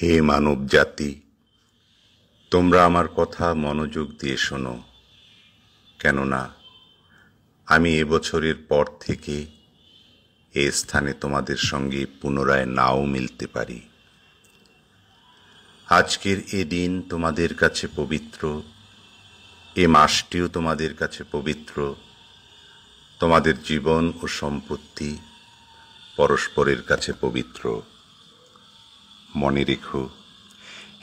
হে মানব জাতি তোমরা আমার কথা মনোযোগ দিয়ে শোনো কেননা আমি এবছরের পর থেকে এ স্থানে তোমাদের সঙ্গে পুনরায় নাও মিলতে পারি আজকের এ দিন তোমাদের কাছে পবিত্র এ মাসটিও তোমাদের কাছে পবিত্র তোমাদের জীবন ও সম্পত্তি পরস্পরের কাছে পবিত্র মনে রেখো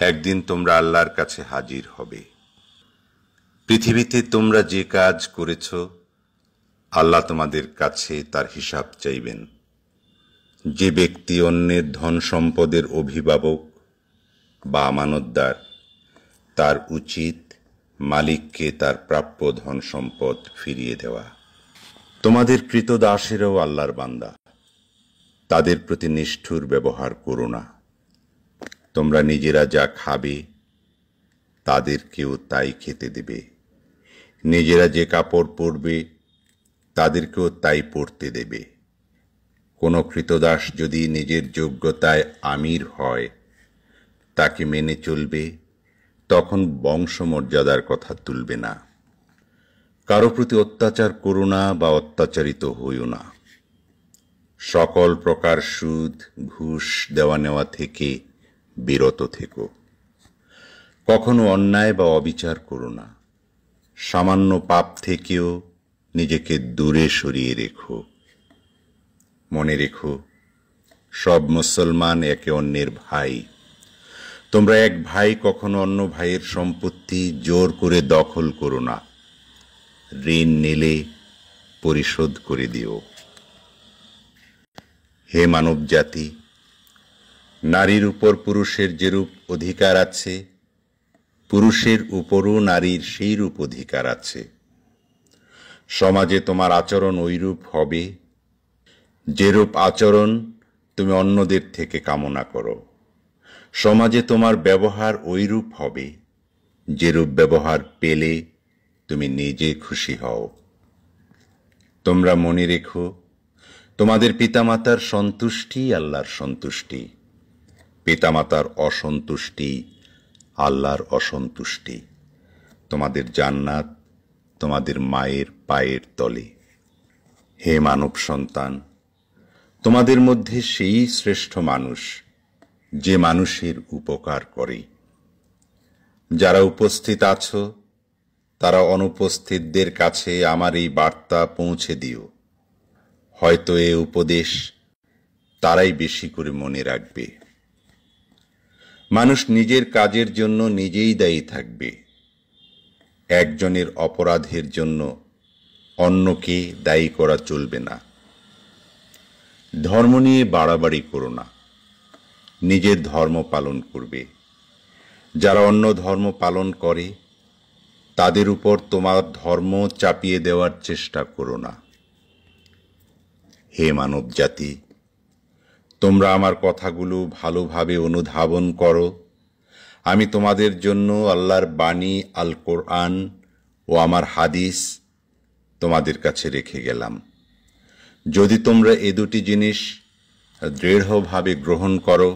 একদিন তোমরা আল্লাহর কাছে হাজির হবে পৃথিবীতে তোমরা যে কাজ করেছ আল্লাহ তোমাদের কাছে তার হিসাব চাইবেন যে ব্যক্তি অন্যের ধন সম্পদের অভিভাবক বা আমানতদার তার উচিত মালিককে তার প্রাপ্য ধন সম্পদ ফিরিয়ে দেওয়া তোমাদের কৃত আল্লাহর বান্দা তাদের প্রতি নিষ্ঠুর ব্যবহার করো না তোমরা নিজেরা যা খাবে তাদেরকেও তাই খেতে দেবে নিজেরা যে কাপড় পরবে তাদেরকেও তাই পরতে দেবে কোনো কৃতদাস যদি নিজের যোগ্যতায় আমির হয় তাকে মেনে চলবে তখন বংশমর্যাদার কথা তুলবে না কারো প্রতি অত্যাচার করো না বা অত্যাচারিত হইও না সকল প্রকার সুদ ঘুষ দেওয়া নেওয়া থেকে বিরত থেকো কখনো অন্যায় বা অবিচার করো না সামান্য পাপ থেকেও নিজেকে দূরে সরিয়ে রেখো মনে রেখো সব মুসলমান একে অন্যের ভাই তোমরা এক ভাই কখনো অন্য ভাইয়ের সম্পত্তি জোর করে দখল করো না ঋণ নিলে পরিশোধ করে দিও হে মানব জাতি নারীর উপর পুরুষের যেরূপ অধিকার আছে পুরুষের উপরও নারীর সেইরূপ অধিকার আছে সমাজে তোমার আচরণ ওইরূপ হবে যেরূপ আচরণ তুমি অন্যদের থেকে কামনা করো সমাজে তোমার ব্যবহার ওইরূপ হবে যেরূপ ব্যবহার পেলে তুমি নিজে খুশি হও তোমরা মনে রেখো তোমাদের পিতামাতার সন্তুষ্টি আল্লাহর সন্তুষ্টি পিতামাতার অসন্তুষ্টি আল্লাহর অসন্তুষ্টি তোমাদের জান্নাত তোমাদের মায়ের পায়ের তলে হে মানব সন্তান তোমাদের মধ্যে সেই শ্রেষ্ঠ মানুষ যে মানুষের উপকার করে যারা উপস্থিত আছো তারা অনুপস্থিতদের কাছে আমার এই বার্তা পৌঁছে দিও হয়তো এ উপদেশ তারাই বেশি করে মনে রাখবে মানুষ নিজের কাজের জন্য নিজেই দায়ী থাকবে একজনের অপরাধের জন্য অন্যকে দায়ী করা চলবে না ধর্ম নিয়ে বাড়াবাড়ি করো না নিজের ধর্ম পালন করবে যারা অন্য ধর্ম পালন করে তাদের উপর তোমার ধর্ম চাপিয়ে দেওয়ার চেষ্টা করো না হে মানব জাতি তোমরা আমার কথাগুলো ভালোভাবে অনুধাবন করো আমি তোমাদের জন্য আল্লাহর বাণী আল কোরআন ও আমার হাদিস তোমাদের কাছে রেখে গেলাম যদি তোমরা এ দুটি জিনিস দৃঢ়ভাবে গ্রহণ করো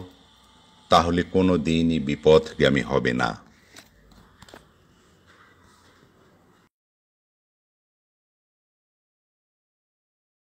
তাহলে কোনো দিনই বিপথগামী হবে না